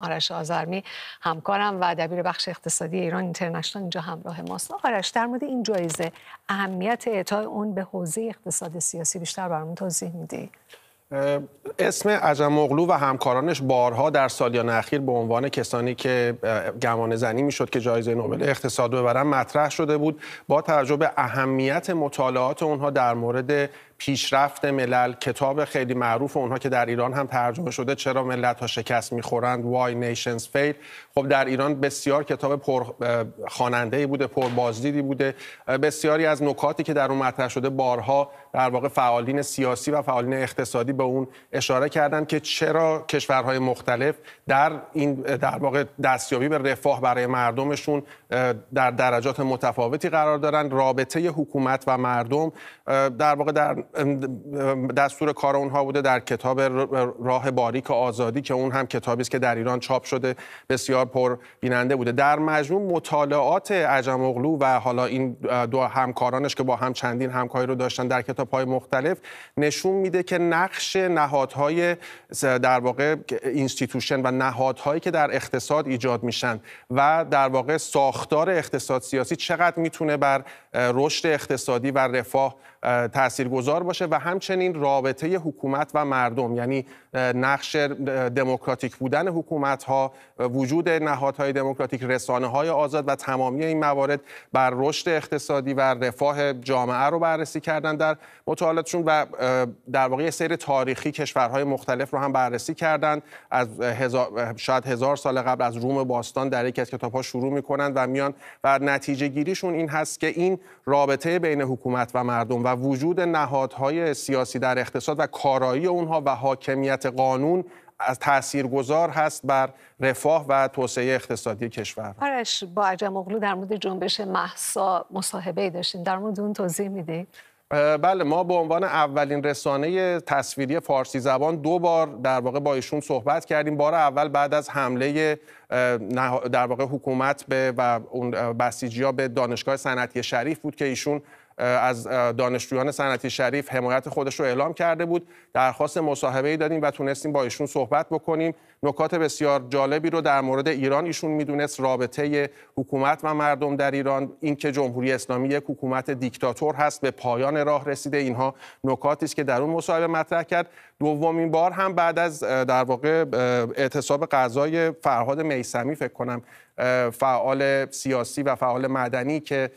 آرش آزرمی همکارم و دبیر بخش اقتصادی ایران اینترنشنال اینجا همراه ماست آرش در مورد این جایزه اهمیت اعطای اون به حوزه اقتصاد سیاسی بیشتر برامون توضیح میدی اسم عجم اغلو و همکارانش بارها در سالیان اخیر به عنوان کسانی که گمان زنی میشد که جایزه نوبل اقتصاد ببرن مطرح شده بود با توجه به اهمیت مطالعات اونها در مورد پیشرفت ملل کتاب خیلی معروف اونها که در ایران هم ترجمه شده چرا ملت ها شکست میخورند Why Nations Fail خب در ایران بسیار کتاب پر خواننده بوده پر بازدیدی بوده بسیاری از نکاتی که در اون مطرح شده بارها در واقع فعالین سیاسی و فعالین اقتصادی به اون اشاره کردند که چرا کشورهای مختلف در این در واقع دستیابی به رفاه برای مردمشون در درجات متفاوتی قرار دارن رابطه حکومت و مردم در واقع در دستور کار اونها بوده در کتاب راه باریک آزادی که اون هم کتابی است که در ایران چاپ شده بسیار پر بیننده بوده در مجموع مطالعات عجم اغلو و حالا این دو همکارانش که با هم چندین همکاری رو داشتن در کتاب های مختلف نشون میده که نقش نهادهای در واقع اینستیتوشن و نهادهایی که در اقتصاد ایجاد میشن و در واقع ساختار اقتصاد سیاسی چقدر میتونه بر رشد اقتصادی و رفاه تاثیرگذار باشه و همچنین رابطه حکومت و مردم یعنی نقش دموکراتیک بودن حکومت ها وجود نهادهای دموکراتیک رسانه های آزاد و تمامی این موارد بر رشد اقتصادی و رفاه جامعه رو بررسی کردن در مطالعاتشون و در واقع سیر تاریخی کشورهای مختلف رو هم بررسی کردن از هزار، شاید هزار سال قبل از روم باستان در یکی از ها شروع میکنن و میان و نتیجه گیریشون این هست که این رابطه بین حکومت و مردم و وجود نهاد نهادهای سیاسی در اقتصاد و کارایی اونها و حاکمیت قانون از تاثیرگذار هست بر رفاه و توسعه اقتصادی کشور. آرش با عجم اغلو در مورد جنبش محسا مصاحبه داشتیم در مورد اون توضیح میدید؟ بله ما به عنوان اولین رسانه تصویری فارسی زبان دو بار در واقع با ایشون صحبت کردیم بار اول بعد از حمله در واقع حکومت به و بسیجی ها به دانشگاه صنعتی شریف بود که ایشون از دانشجویان صنعتی شریف حمایت خودش رو اعلام کرده بود درخواست مصاحبه ای دادیم و تونستیم با ایشون صحبت بکنیم نکات بسیار جالبی رو در مورد ایران ایشون میدونست رابطه حکومت و مردم در ایران اینکه جمهوری اسلامی یک حکومت دیکتاتور هست به پایان راه رسیده اینها نکاتی است که در اون مصاحبه مطرح کرد دومین بار هم بعد از در واقع اعتصاب غذای فرهاد میسمی فکر کنم فعال سیاسی و فعال مدنی که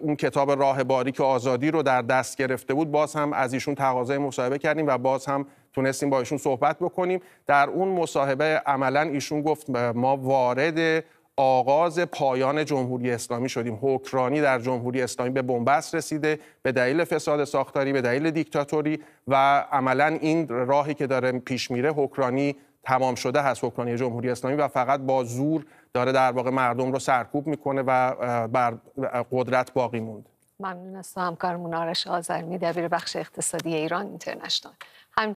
اون کتاب راه که آزادی رو در دست گرفته بود باز هم از ایشون تقاضای مصاحبه کردیم و باز هم تونستیم با ایشون صحبت بکنیم در اون مصاحبه عملا ایشون گفت ما وارد آغاز پایان جمهوری اسلامی شدیم حکرانی در جمهوری اسلامی به بنبست رسیده به دلیل فساد ساختاری به دلیل دیکتاتوری و عملا این راهی که داره پیش میره حکرانی تمام شده هست حکمرانی جمهوری اسلامی و فقط با زور داره در واقع مردم رو سرکوب میکنه و بر قدرت باقی موند ممنون از همکارمون آرش آزرمی دبیر بخش اقتصادی ایران اینترنشنال